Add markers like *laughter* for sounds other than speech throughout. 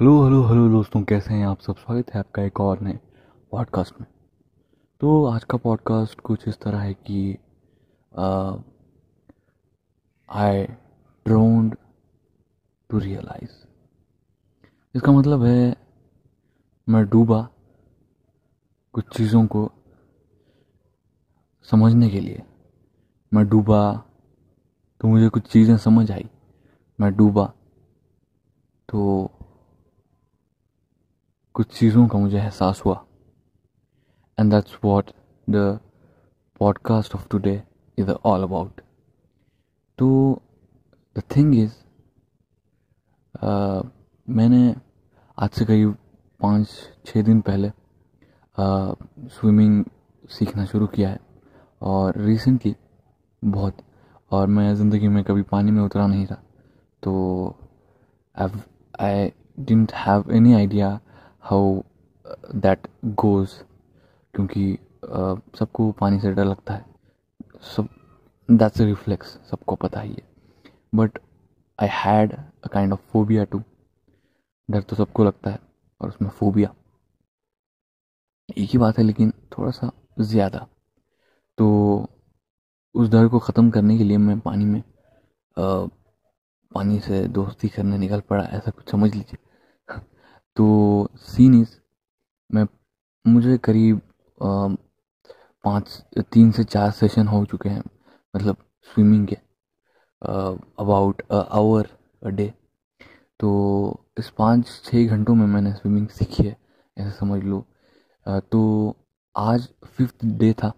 hello hello hello दोस्तों कैसे हैं आप सब स्वागत है आपका एक और नए पॉडकास्ट में तो आज का पॉडकास्ट कुछ इस तरह है कि आई ड्रोन्ड टू रियलाइज इसका मतलब है मैं डूबा कुछ चीज़ों को समझने के लिए मैं डूबा तो मुझे कुछ चीज़ें समझ आई मैं डूबा तो कुछ चीज़ों का मुझे एहसास हुआ and that's what the podcast of today is all about तो द थिंग इज़ मैंने आज से करीब पाँच छः दिन पहले स्विमिंग uh, सीखना शुरू किया है और रिसेंटली बहुत और मैं ज़िंदगी में कभी पानी में उतरा नहीं था तो I didn't have any idea how that goes क्योंकि uh, सबको पानी से डर लगता है सब दैट्स रिफ्लेक्स सबको पता ही है but I had a kind of phobia to डर तो सबको लगता है और उसमें फोबिया एक ही बात है लेकिन थोड़ा सा ज़्यादा तो उस डर को ख़त्म करने के लिए मैं पानी में आ, uh, पानी से दोस्ती करने निकल पड़ा ऐसा कुछ समझ लीजिए तो सीन इज़ मैं मुझे करीब पाँच तीन से चार सेशन हो चुके हैं मतलब स्विमिंग के अबाउट आवर अ डे तो इस पाँच छः घंटों में मैंने स्विमिंग सीखी है ऐसा समझ लो uh, तो आज फिफ्थ डे था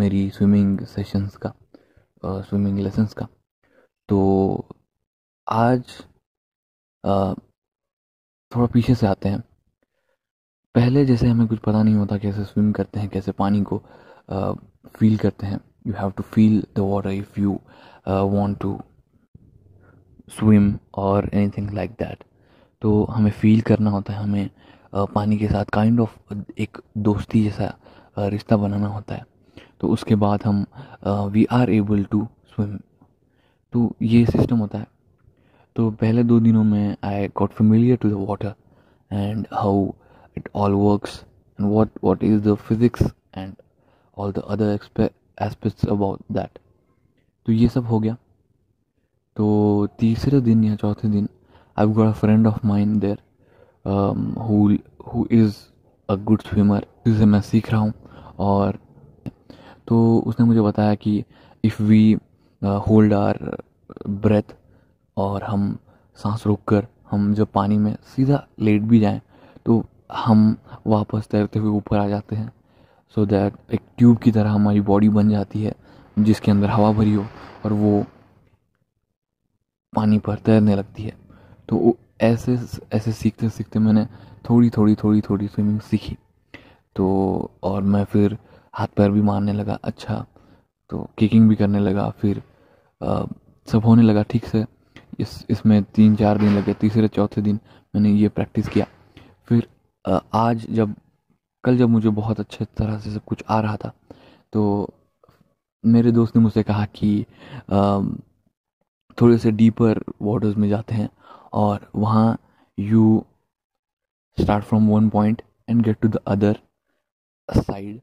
मेरी स्विमिंग सेशंस का स्विमिंग लेसन्स का तो आज uh, थोड़ा पीछे से आते हैं पहले जैसे हमें कुछ पता नहीं होता कैसे स्विम करते हैं कैसे पानी को फील uh, करते हैं you have to feel the water if you want to swim और एनी थिंग लाइक दैट तो हमें फील करना होता है हमें uh, पानी के साथ काइंड kind ऑफ of एक दोस्ती जैसा uh, रिश्ता बनाना होता है तो उसके बाद हम we are able to swim तो ये सिस्टम होता है तो पहले दो दिनों में I got familiar to the water and how it all works and what what is the physics and all the other aspects about that तो ये सब हो गया तो तीसरे दिन या चौथे दिन I got a friend of mind there who is a good swimmer जिसे मैं सीख रहा हूँ और तो उसने मुझे बताया कि if we hold our breath और हम सांस रोक कर हम जब पानी में सीधा लेट भी जाएं तो हम वापस तैरते हुए ऊपर आ जाते हैं सो so दैट एक ट्यूब की तरह हमारी बॉडी बन जाती है जिसके अंदर हवा भरी हो और वो पानी पर तैरने लगती है तो ऐसे ऐसे सीखते सीखते मैंने थोड़ी थोड़ी थोड़ी थोड़ी स्विमिंग सीखी तो और मैं फिर हाथ पैर भी मारने लगा अच्छा तो किकिंग भी करने लगा फिर आ, सब होने लगा ठीक से इस इसमें तीन चार दिन लगे तीसरे चौथे दिन मैंने ये प्रैक्टिस किया फिर आज जब कल जब मुझे बहुत अच्छे तरह से सब कुछ आ रहा था तो मेरे दोस्त ने मुझसे कहा कि थोड़े से डीपर वाटर्स में जाते हैं और वहाँ you start from one point and get to the other side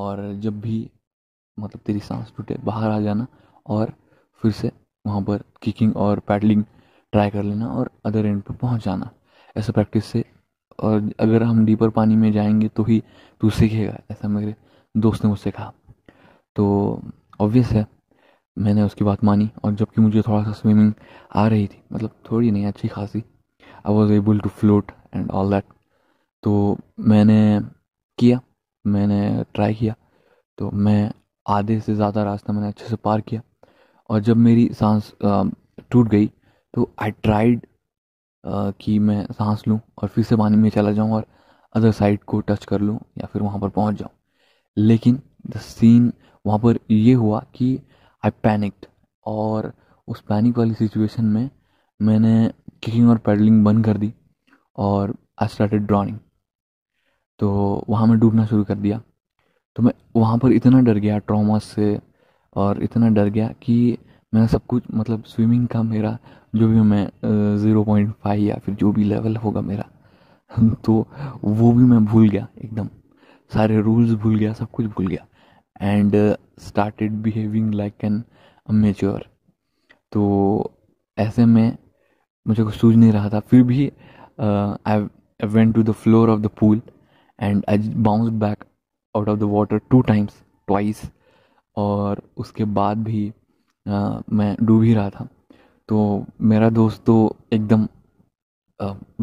और जब भी मतलब तेरी सांस टूटे बाहर आ जाना और फिर से वहाँ पर किकिंग और पैडलिंग ट्राई कर लेना और अदर एंड पर पहुँच जाना ऐसा प्रैक्टिस से और अगर हम डीपर पानी में जाएंगे तो ही तू तो सीखेगा ऐसा मेरे दोस्त ने मुझसे कहा तो ऑब्वियस है मैंने उसकी बात मानी और जबकि मुझे थोड़ा सा स्विमिंग आ रही थी मतलब थोड़ी नहीं अच्छी खासी I was able to float and all that तो मैंने किया मैंने ट्राई किया तो मैं आधे से ज़्यादा रास्ता मैंने अच्छे से पार किया और जब मेरी सांस टूट गई तो आई ट्राइड कि मैं सांस लूँ और फिर से पानी में चला जाऊँ और अदर साइड को टच कर लूँ या फिर वहाँ पर पहुँच जाऊँ लेकिन द सीन वहाँ पर ये हुआ कि आई पैनिक्ड और उस पैनिक वाली सिचुएशन में मैंने किकिंग और पैडलिंग बंद कर दी और आई स्टार्टेड ड्रॉइंग तो वहाँ मैं डूबना शुरू कर दिया तो मैं वहाँ पर इतना डर गया ट्रॉमा से और इतना डर गया कि मैं सब कुछ मतलब स्विमिंग का मेरा जो भी मैं ज़ीरो पॉइंट फाइव या फिर जो भी लेवल होगा मेरा *laughs* तो वो भी मैं भूल गया एकदम सारे रूल्स भूल गया सब कुछ भूल गया and started behaving like an amateur तो ऐसे में मुझे कुछ सूझ नहीं रहा था फिर भी I went to the floor of the pool and I bounce back out of the water two times twice और उसके बाद भी आ, मैं डूब ही रहा था तो मेरा दोस्त तो एकदम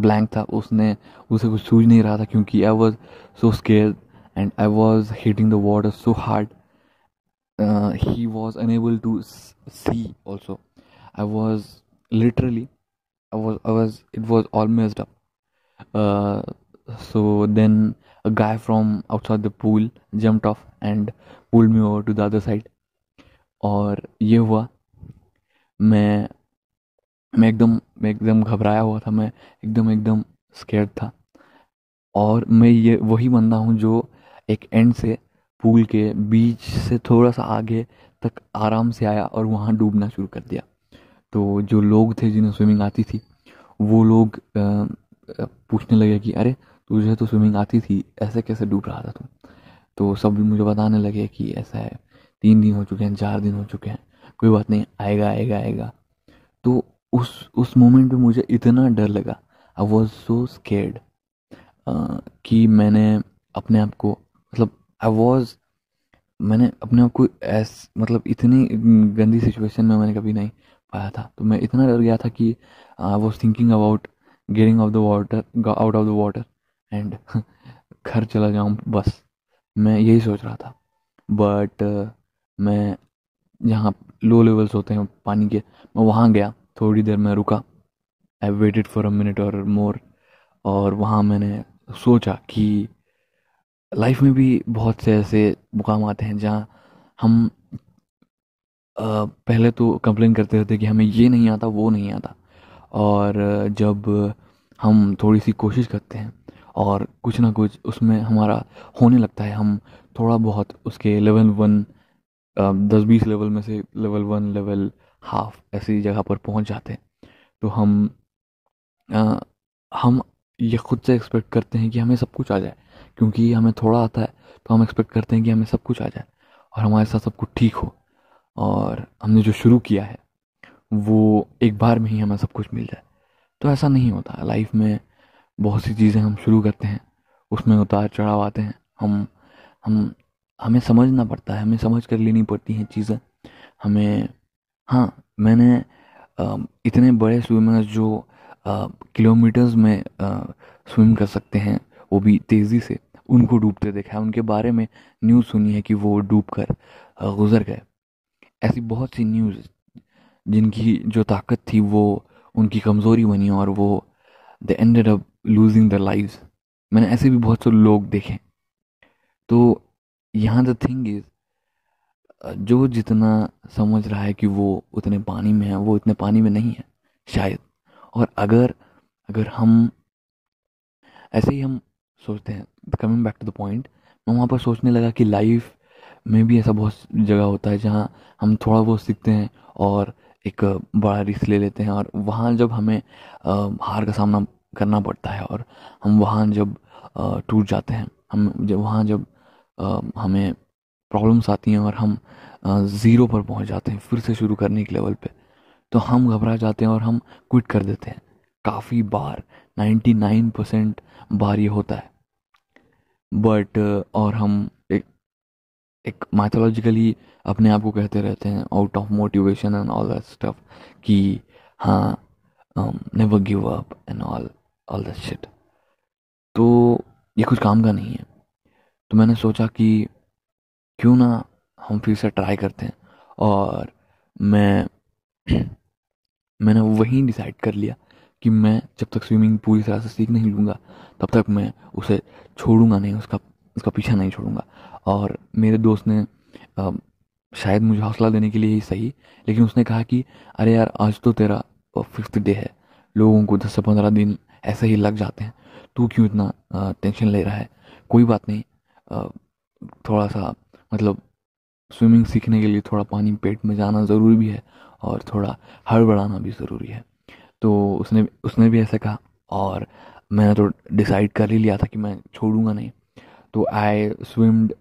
ब्लैंक था उसने उसे कुछ सूझ नहीं रहा था क्योंकि I was so scared and I was hitting the water so hard he was unable to see also I was literally I was I was it was all So then a guy from outside the pool jumped off and pulled me over to the other side और ये हुआ मैं मैं एकदम मैं एकदम घबराया हुआ था मैं एकदम एकदम स्केर्ड था और मैं ये वही बंदा हूँ जो एक एंड से पूल के बीच से थोड़ा सा आगे तक आराम से आया और वहाँ डूबना शुरू कर दिया तो जो लोग थे जिन्हें स्विमिंग आती थी वो लोग पूछने लगे कि अरे तुझे तो स्विमिंग आती थी ऐसे कैसे डूब रहा था तू तो सब मुझे बताने लगे कि ऐसा है तीन दिन हो चुके हैं चार दिन हो चुके हैं कोई बात नहीं आएगा आएगा आएगा तो उस उस मोमेंट में मुझे इतना डर लगा आई वॉज सो स्केर्ड कि मैंने अपने आप को मतलब आई वॉज मैंने अपने आप को ऐस मतलब इतनी गंदी सिचुएशन में मैंने कभी नहीं पाया था तो मैं इतना डर गया था कि I was thinking about getting off the water out of the water and *laughs* घर चला जाऊँ बस मैं यही सोच रहा था बट uh, मैं जहाँ लो लेवल्स होते हैं पानी के मैं वहाँ गया थोड़ी देर मैं रुका I waited for a minute और मोर और वहाँ मैंने सोचा कि लाइफ में भी बहुत से ऐसे मुकाम आते हैं जहाँ हम आ, uh, पहले तो कंप्लेन करते रहते कि हमें ये नहीं आता वो नहीं आता और uh, जब हम थोड़ी सी कोशिश करते हैं और कुछ ना कुछ उसमें हमारा होने लगता है हम थोड़ा बहुत उसके लेवल वन दस बीस लेवल में से लेवल वन लेवल हाफ ऐसी जगह पर पहुंच जाते हैं तो हम आ, हम ये खुद से एक्सपेक्ट करते हैं कि हमें सब कुछ आ जाए क्योंकि हमें थोड़ा आता है तो हम एक्सपेक्ट करते हैं कि हमें सब कुछ आ जाए और हमारे साथ सब कुछ ठीक हो और हमने जो शुरू किया है वो एक बार में ही हमें सब कुछ मिल जाए तो ऐसा नहीं होता लाइफ में बहुत सी चीज़ें हम शुरू करते हैं उसमें उतार चढ़ाव आते हैं हम हम हमें समझना पड़ता है हमें समझ कर लेनी पड़ती हैं चीज़ें हमें हाँ मैंने इतने बड़े स्विमर्स जो किलोमीटर्स में स्विम कर सकते हैं वो भी तेज़ी से उनको डूबते देखा है उनके बारे में न्यूज़ सुनी है कि वो डूब कर गुजर गए ऐसी बहुत सी न्यूज़ जिनकी जो ताकत थी वो उनकी कमज़ोरी बनी और वो the ended up losing the live मैंने ऐसे भी बहुत से लोग देखे तो यहाँ द थिंग इज़ जो जितना समझ रहा है कि वो उतने पानी में है वो इतने पानी में नहीं है शायद और अगर अगर हम ऐसे ही हम सोचते हैं coming back to the point मैं वहाँ पर सोचने लगा कि लाइफ में भी ऐसा बहुत जगह होता है जहाँ हम थोड़ा बहुत सीखते हैं और एक बड़ा रिस्क ले लेते हैं और वहाँ जब हमें हार का सामना करना पड़ता है और हम वहाँ जब टूट जाते हैं हम जब वहाँ जब हमें प्रॉब्लम्स आती हैं और हम ज़ीरो पर पहुँच जाते हैं फिर से शुरू करने के लेवल पे तो हम घबरा जाते हैं और हम क्विट कर देते हैं काफ़ी बार 99 परसेंट बार ये होता है बट और हम एक एक माथोलॉजिकली अपने आप को कहते रहते हैं out of motivation and all that stuff कि हाँ never give up and all all that shit तो ये कुछ काम का नहीं है तो मैंने सोचा कि क्यों ना हम फिर से ट्राई करते हैं और मैं मैंने वहीं डिसाइड कर लिया कि मैं जब तक स्विमिंग पूरी तरह से सीख नहीं लूँगा तब तक मैं उसे छोड़ूंगा नहीं उसका उसका पीछा नहीं छोड़ूंगा और मेरे दोस्त ने आ, शायद मुझे हौसला देने के लिए ही सही लेकिन उसने कहा कि अरे यार आज तो तेरा फिफ्थ डे है लोगों को दस से पंद्रह दिन ऐसे ही लग जाते हैं तू क्यों इतना टेंशन ले रहा है कोई बात नहीं थोड़ा सा मतलब स्विमिंग सीखने के लिए थोड़ा पानी पेट में जाना ज़रूरी भी है और थोड़ा हड़बड़ाना भी ज़रूरी है तो उसने उसने भी ऐसा कहा और मैंने तो डिसाइड कर ही लिया था कि मैं छोड़ूंगा नहीं तो I swimmed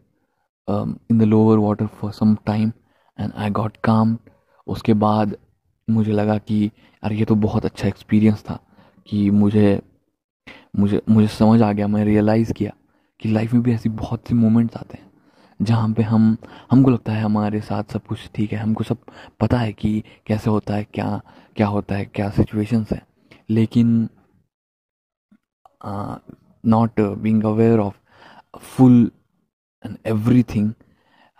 in the lower water for some time and I got काम उसके बाद मुझे लगा कि अरे ये तो बहुत अच्छा एक्सपीरियंस था कि मुझे मुझे मुझे समझ आ गया मैं रियलाइज़ किया कि लाइफ में भी ऐसी बहुत सी मोमेंट्स आते हैं जहाँ पे हम हमको लगता है हमारे साथ सब कुछ ठीक है हमको सब पता है कि कैसे होता है क्या क्या होता है क्या सिचुएशंस हैं लेकिन not being aware of full and everything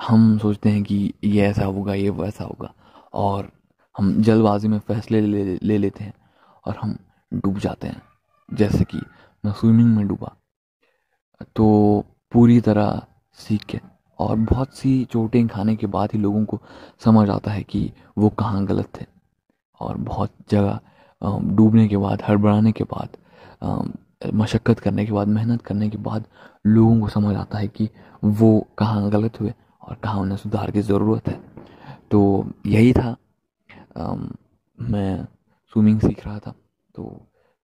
हम सोचते हैं कि ये ऐसा होगा ये वैसा होगा और हम जल्दबाजी में फैसले ले, ले लेते हैं और हम डूब जाते हैं जैसे कि मैं स्विमिंग में डूबा तो पूरी तरह सीख के और बहुत सी चोटें खाने के बाद ही लोगों को समझ आता है कि वो कहाँ गलत थे और बहुत जगह डूबने के बाद हड़बड़ाने के बाद मशक्क़त करने के बाद मेहनत करने के बाद लोगों को समझ आता है कि वो कहाँ गलत हुए और कहाँ उन्हें सुधार की ज़रूरत है तो यही था आ, मैं स्विमिंग सीख रहा था तो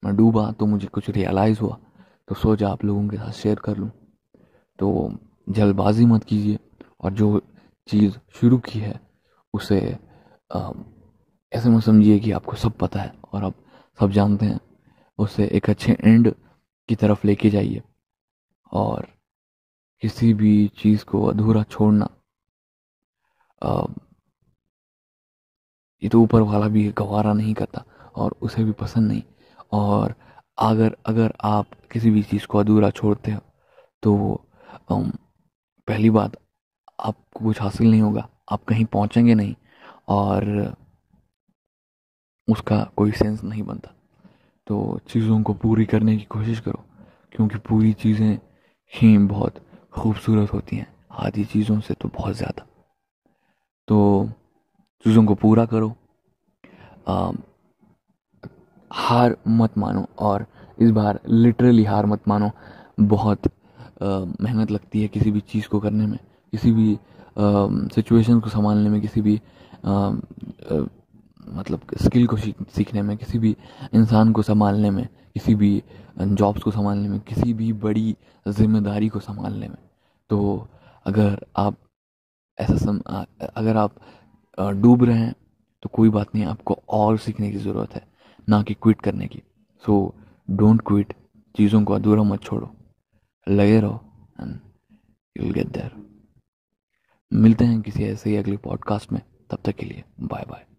मैं डूबा तो मुझे कुछ रियलाइज़ हुआ तो सोचा आप लोगों के साथ शेयर कर लूँ तो जल्दबाजी मत कीजिए और जो चीज़ शुरू की है उसे आ, ऐसे मत समझिए कि आपको सब पता है और आप सब जानते हैं उसे एक अच्छे एंड की तरफ लेके जाइए और किसी भी चीज़ को अधूरा छोड़ना आ, ये तो ऊपर वाला भी गवारा नहीं करता और उसे भी पसंद नहीं और अगर अगर आप किसी भी चीज़ को अधूरा छोड़ते हो तो पहली बात आपको कुछ हासिल नहीं होगा आप कहीं पहुंचेंगे नहीं और उसका कोई सेंस नहीं बनता तो चीज़ों को पूरी करने की कोशिश करो क्योंकि पूरी चीज़ें ही बहुत खूबसूरत होती हैं आधी चीज़ों से तो बहुत ज़्यादा तो चीज़ों को पूरा करो हार मत मानो और इस बार लिटरली हार मत मानो बहुत मेहनत लगती है किसी भी चीज़ को करने में किसी भी सिचुएशन को संभालने में किसी भी आ, आ, मतलब स्किल को सीखने में किसी भी इंसान को संभालने में किसी भी जॉब्स को संभालने में किसी भी बड़ी जिम्मेदारी को संभालने में तो अगर आप ऐसा सम अगर आप डूब रहे हैं तो कोई बात नहीं आपको और सीखने की ज़रूरत है ना कि क्विट करने की सो डोंट क्विट चीज़ों को अधूरा मत छोड़ो लगे रहो एंड विल गेट देयर मिलते हैं किसी ऐसे ही अगले पॉडकास्ट में तब तक के लिए बाय बाय